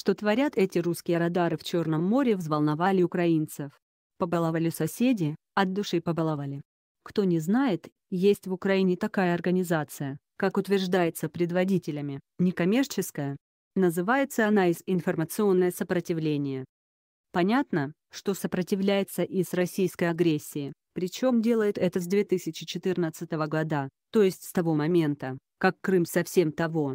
что творят эти русские радары в Черном море, взволновали украинцев. Побаловали соседи, от души побаловали. Кто не знает, есть в Украине такая организация, как утверждается предводителями, некоммерческая. Называется она из «Информационное сопротивление». Понятно, что сопротивляется и с российской агрессии, причем делает это с 2014 года, то есть с того момента, как Крым совсем того.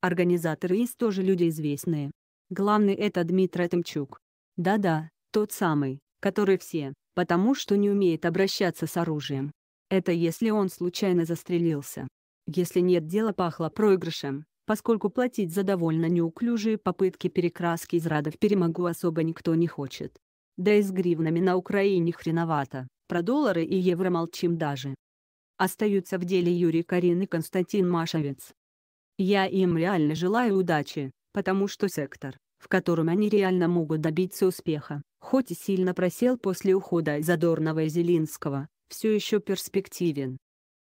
Организаторы ИС тоже люди известные, Главный это Дмитрий Тымчук. Да-да, тот самый, который все, потому что не умеет обращаться с оружием. Это если он случайно застрелился. Если нет дело пахло проигрышем, поскольку платить за довольно неуклюжие попытки перекраски из рада перемогу особо никто не хочет. Да и с гривнами на Украине хреновато, про доллары и евро молчим даже. Остаются в деле Юрий Карин и Константин Машевец. Я им реально желаю удачи, потому что сектор, в котором они реально могут добиться успеха. Хоть и сильно просел после ухода Задорнова и Зелинского, все еще перспективен.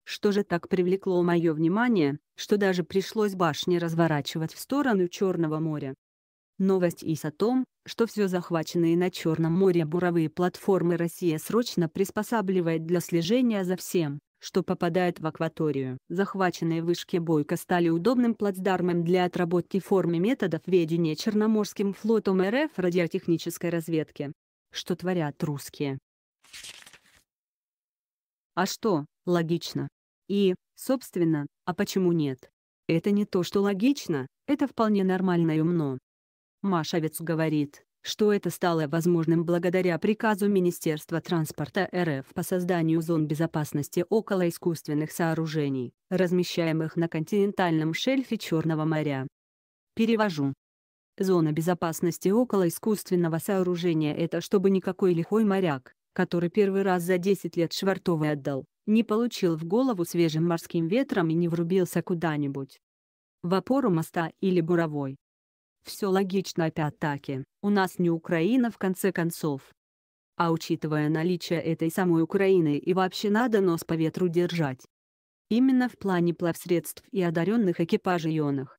Что же так привлекло мое внимание, что даже пришлось башни разворачивать в сторону Черного моря? Новость ИС о том, что все захваченные на Черном море буровые платформы Россия срочно приспосабливает для слежения за всем, что попадает в акваторию. Захваченные вышки Бойко стали удобным плацдармом для отработки формы методов ведения Черноморским флотом РФ радиотехнической разведки. Что творят русские? А что, логично. И, собственно, а почему нет? Это не то, что логично, это вполне нормально и умно. Машавец говорит, что это стало возможным благодаря приказу Министерства транспорта РФ по созданию зон безопасности около искусственных сооружений, размещаемых на континентальном шельфе Черного моря. Перевожу. Зона безопасности около искусственного сооружения – это чтобы никакой лихой моряк, который первый раз за 10 лет швартовый отдал, не получил в голову свежим морским ветром и не врубился куда-нибудь в опору моста или буровой, все логично опять-таки, у нас не Украина в конце концов. А учитывая наличие этой самой Украины и вообще надо нос по ветру держать. Именно в плане плавсредств и одаренных экипажей ионах.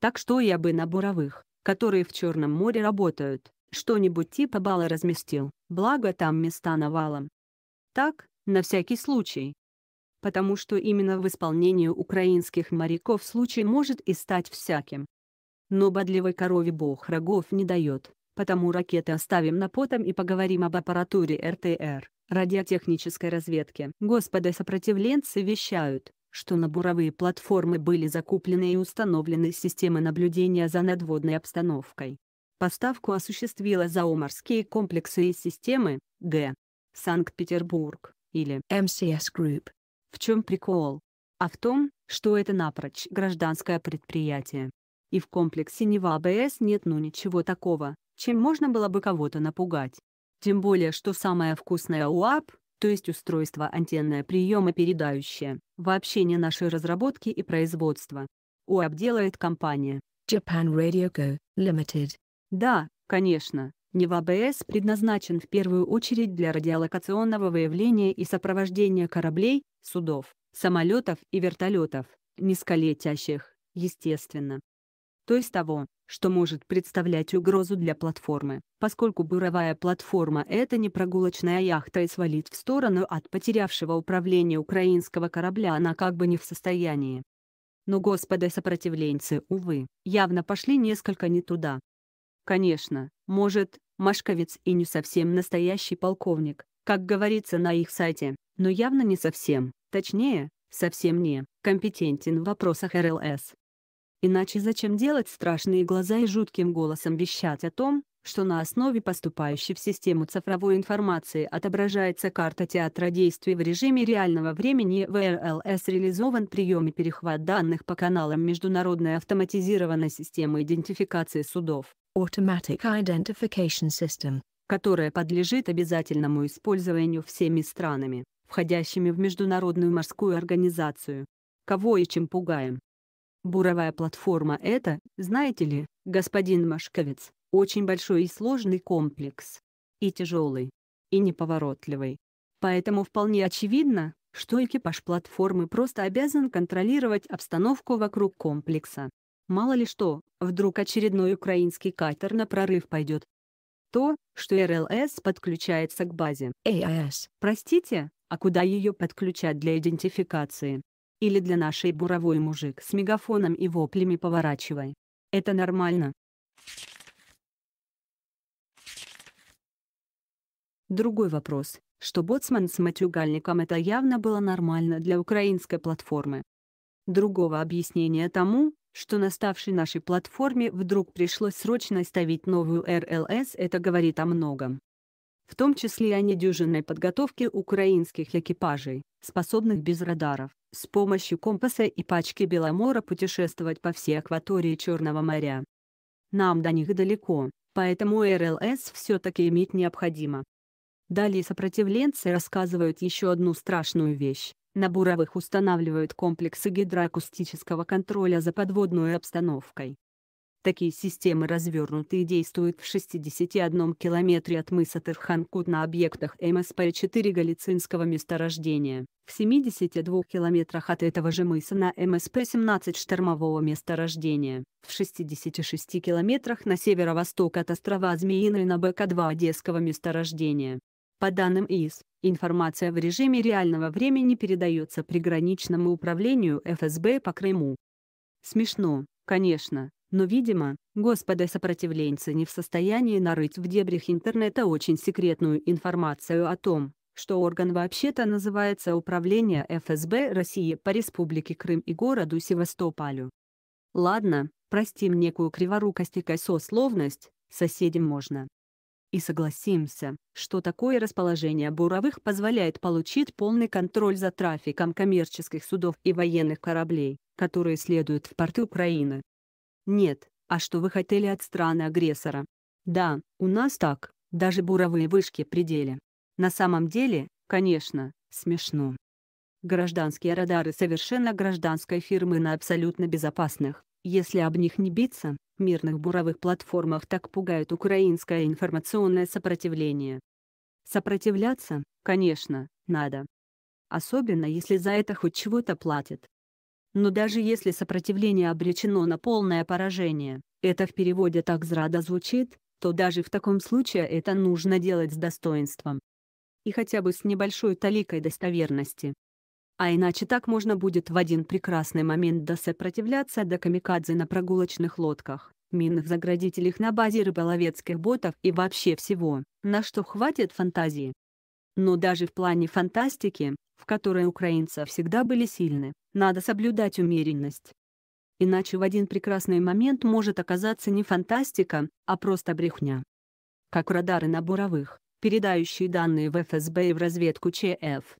Так что я бы на буровых, которые в Черном море работают, что-нибудь типа бала разместил, благо там места навалом. Так, на всякий случай. Потому что именно в исполнении украинских моряков случай может и стать всяким. Но бодливой корове бог рогов не дает, потому ракеты оставим на потом и поговорим об аппаратуре РТР, радиотехнической разведки. Господа сопротивленцы вещают, что на буровые платформы были закуплены и установлены системы наблюдения за надводной обстановкой. Поставку осуществила Заоморские комплексы и системы, Г. Санкт-Петербург, или МСС Group. В чем прикол? А в том, что это напрочь гражданское предприятие, и в комплексе Нева АБС нет ну ничего такого, чем можно было бы кого-то напугать. Тем более, что самое вкусное УАП, то есть устройство антенное приема передающее, вообще не нашей разработки и производства. УАП делает компания Japan Radio Go Limited. Да, конечно, Нева АБС предназначен в первую очередь для радиолокационного выявления и сопровождения кораблей, судов, самолетов и вертолетов, низколетящих, естественно то есть того, что может представлять угрозу для платформы, поскольку буровая платформа — это не прогулочная яхта и свалить в сторону от потерявшего управление украинского корабля она как бы не в состоянии. Но господа сопротивленцы, увы, явно пошли несколько не туда. Конечно, может, Машковец и не совсем настоящий полковник, как говорится на их сайте, но явно не совсем, точнее, совсем не, компетентен в вопросах РЛС. Иначе зачем делать страшные глаза и жутким голосом вещать о том, что на основе поступающей в систему цифровой информации отображается карта театра действий в режиме реального времени в РЛС реализован прием и перехват данных по каналам Международной автоматизированной системы идентификации судов Automatic Identification System, которая подлежит обязательному использованию всеми странами, входящими в Международную морскую организацию. Кого и чем пугаем? Буровая платформа — это, знаете ли, господин Машковец, очень большой и сложный комплекс. И тяжелый, и неповоротливый. Поэтому вполне очевидно, что экипаж платформы просто обязан контролировать обстановку вокруг комплекса. Мало ли что, вдруг очередной украинский катер на прорыв пойдет. То, что РЛС подключается к базе. AIS. Простите, а куда ее подключать для идентификации? Или для нашей буровой мужик с мегафоном и воплями поворачивай. Это нормально. Другой вопрос, что боцман с матюгальником это явно было нормально для украинской платформы. Другого объяснения тому, что наставшей нашей платформе вдруг пришлось срочно ставить новую РЛС, это говорит о многом. В том числе о недюжинной подготовке украинских экипажей, способных без радаров, с помощью компаса и пачки Беломора путешествовать по всей акватории Черного моря. Нам до них далеко, поэтому РЛС все-таки иметь необходимо. Далее сопротивленцы рассказывают еще одну страшную вещь. На Буровых устанавливают комплексы гидроакустического контроля за подводной обстановкой. Такие системы развернуты и действуют в 61 километре от мыса Терханкут на объектах МСП-4 Галицинского месторождения, в 72 километрах от этого же мыса на МСП-17 штормового месторождения, в 66 километрах на северо-восток от острова Змеиной на БК-2 Одесского месторождения. По данным ИИС, информация в режиме реального времени передается приграничному управлению ФСБ по Крыму. Смешно, конечно, но, видимо, господа сопротивленцы не в состоянии нарыть в дебрях интернета очень секретную информацию о том, что орган вообще-то называется Управление ФСБ России по Республике Крым и городу Севастополю. Ладно, простим некую криворукость и косословность, соседям можно. И согласимся, что такое расположение буровых позволяет получить полный контроль за трафиком коммерческих судов и военных кораблей, которые следуют в порты Украины. Нет, а что вы хотели от страны-агрессора? Да, у нас так, даже буровые вышки предели. На самом деле, конечно, смешно. Гражданские радары совершенно гражданской фирмы на абсолютно безопасных, если об них не биться, мирных буровых платформах так пугает украинское информационное сопротивление. Сопротивляться, конечно, надо. Особенно если за это хоть чего-то платят. Но даже если сопротивление обречено на полное поражение, это в переводе так зрада звучит, то даже в таком случае это нужно делать с достоинством. И хотя бы с небольшой таликой достоверности. А иначе так можно будет в один прекрасный момент досопротивляться до камикадзе на прогулочных лодках, минных заградителях на базе рыболовецких ботов и вообще всего, на что хватит фантазии. Но даже в плане фантастики, в которой украинцы всегда были сильны, надо соблюдать умеренность. Иначе в один прекрасный момент может оказаться не фантастика, а просто брехня. Как радары на буровых, передающие данные в ФСБ и в разведку ЧФ,